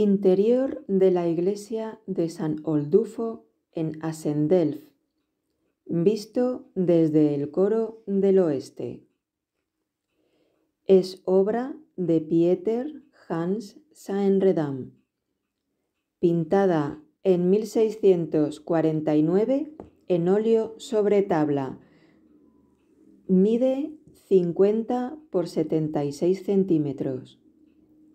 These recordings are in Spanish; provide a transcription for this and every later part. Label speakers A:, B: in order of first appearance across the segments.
A: Interior de la iglesia de San Oldufo en Asendelf, visto desde el coro del oeste. Es obra de Pieter Hans Saenredam, pintada en 1649 en óleo sobre tabla. Mide 50 por 76 centímetros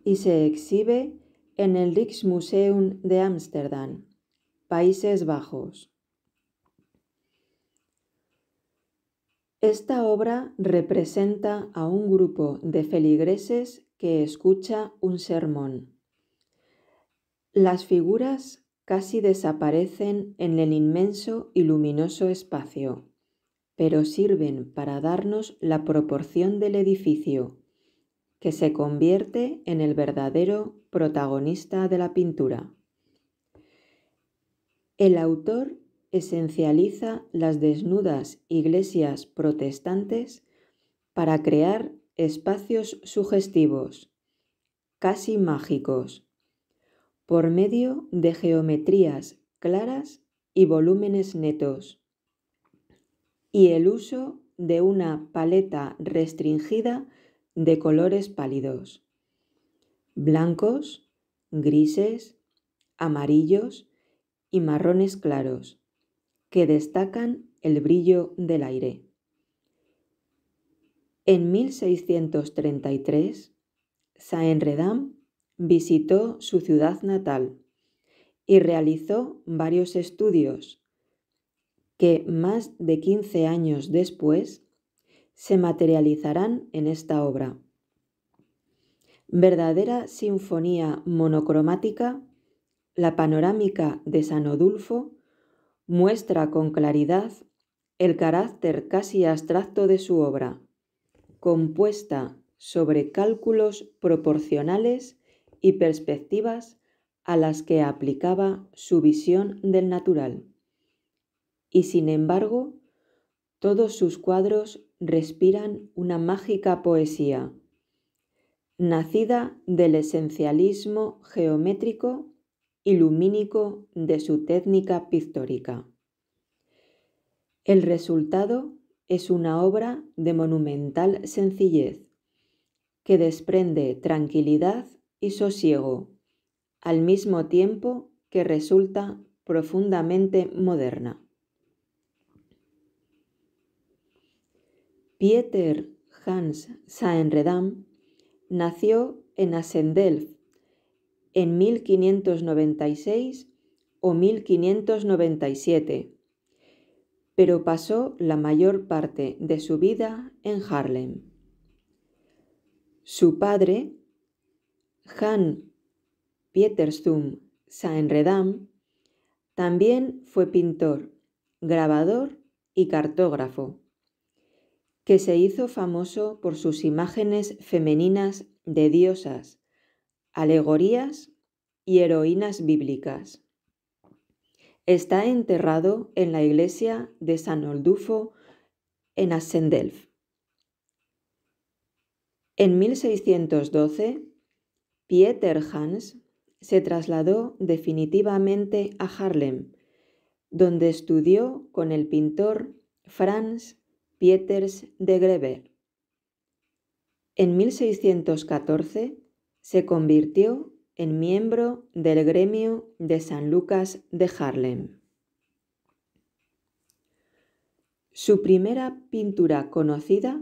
A: y se exhibe en el Rijksmuseum de Ámsterdam, Países Bajos. Esta obra representa a un grupo de feligreses que escucha un sermón. Las figuras casi desaparecen en el inmenso y luminoso espacio, pero sirven para darnos la proporción del edificio que se convierte en el verdadero protagonista de la pintura. El autor esencializa las desnudas iglesias protestantes para crear espacios sugestivos, casi mágicos, por medio de geometrías claras y volúmenes netos, y el uso de una paleta restringida de colores pálidos, blancos, grises, amarillos y marrones claros, que destacan el brillo del aire. En 1633, Saenredam visitó su ciudad natal y realizó varios estudios que más de 15 años después se materializarán en esta obra. Verdadera sinfonía monocromática, la panorámica de San Odulfo muestra con claridad el carácter casi abstracto de su obra, compuesta sobre cálculos proporcionales y perspectivas a las que aplicaba su visión del natural. Y sin embargo, todos sus cuadros respiran una mágica poesía, nacida del esencialismo geométrico y lumínico de su técnica pictórica. El resultado es una obra de monumental sencillez, que desprende tranquilidad y sosiego, al mismo tiempo que resulta profundamente moderna. Pieter Hans Saenredam nació en Assendelf en 1596 o 1597, pero pasó la mayor parte de su vida en Harlem. Su padre, Han Pieterstum Saenredam, también fue pintor, grabador y cartógrafo que se hizo famoso por sus imágenes femeninas de diosas, alegorías y heroínas bíblicas. Está enterrado en la iglesia de San Oldufo en Assendelf. En 1612, Pieter Hans se trasladó definitivamente a Harlem, donde estudió con el pintor Franz Pieters de Greve. En 1614 se convirtió en miembro del gremio de San Lucas de Harlem. Su primera pintura conocida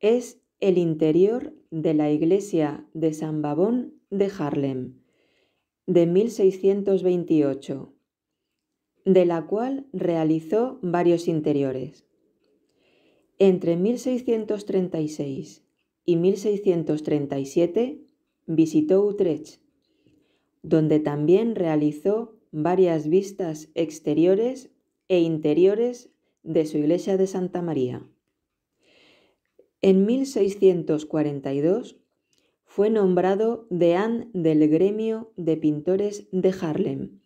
A: es el interior de la iglesia de San Babón de Harlem, de 1628, de la cual realizó varios interiores. Entre 1636 y 1637 visitó Utrecht, donde también realizó varias vistas exteriores e interiores de su iglesia de Santa María. En 1642 fue nombrado deán del gremio de pintores de Harlem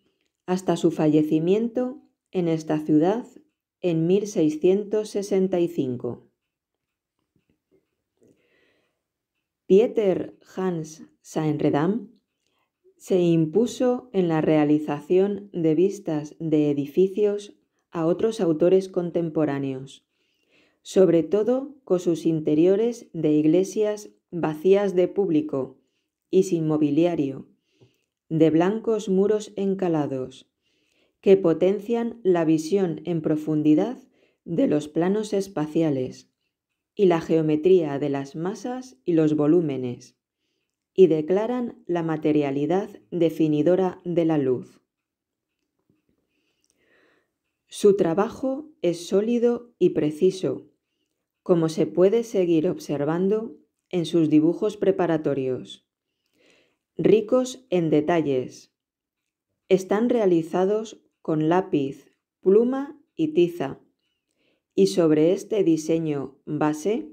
A: hasta su fallecimiento en esta ciudad en 1665. Pieter Hans Saenredam se impuso en la realización de vistas de edificios a otros autores contemporáneos, sobre todo con sus interiores de iglesias vacías de público y sin mobiliario, de blancos muros encalados, que potencian la visión en profundidad de los planos espaciales y la geometría de las masas y los volúmenes, y declaran la materialidad definidora de la luz. Su trabajo es sólido y preciso, como se puede seguir observando en sus dibujos preparatorios. Ricos en detalles, están realizados con lápiz, pluma y tiza. Y sobre este diseño base,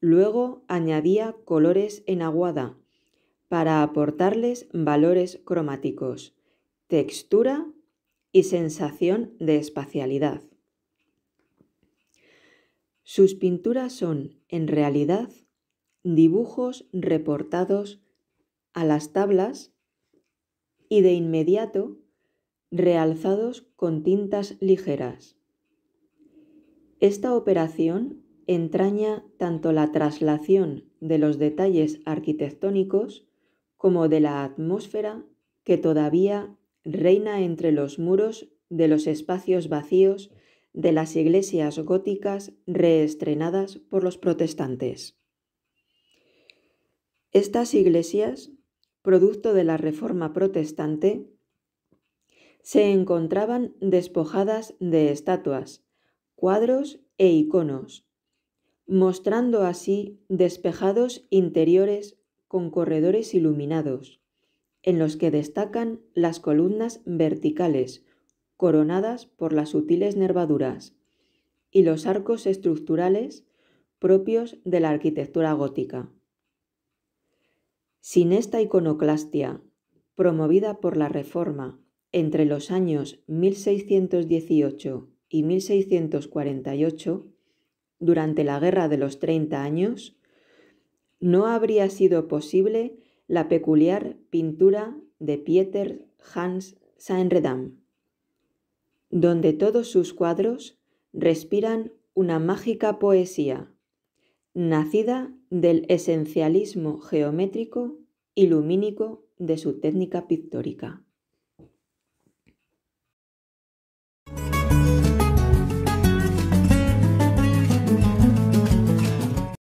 A: luego añadía colores en aguada para aportarles valores cromáticos, textura y sensación de espacialidad. Sus pinturas son, en realidad, dibujos reportados a las tablas y de inmediato realzados con tintas ligeras. Esta operación entraña tanto la traslación de los detalles arquitectónicos como de la atmósfera que todavía reina entre los muros de los espacios vacíos de las iglesias góticas reestrenadas por los protestantes. Estas iglesias, producto de la Reforma protestante, se encontraban despojadas de estatuas, cuadros e iconos, mostrando así despejados interiores con corredores iluminados, en los que destacan las columnas verticales, coronadas por las sutiles nervaduras, y los arcos estructurales propios de la arquitectura gótica. Sin esta iconoclastia, promovida por la Reforma entre los años 1618 y 1648, durante la Guerra de los Treinta Años, no habría sido posible la peculiar pintura de Pieter Hans Sainredam, donde todos sus cuadros respiran una mágica poesía, nacida del esencialismo geométrico y lumínico de su técnica pictórica.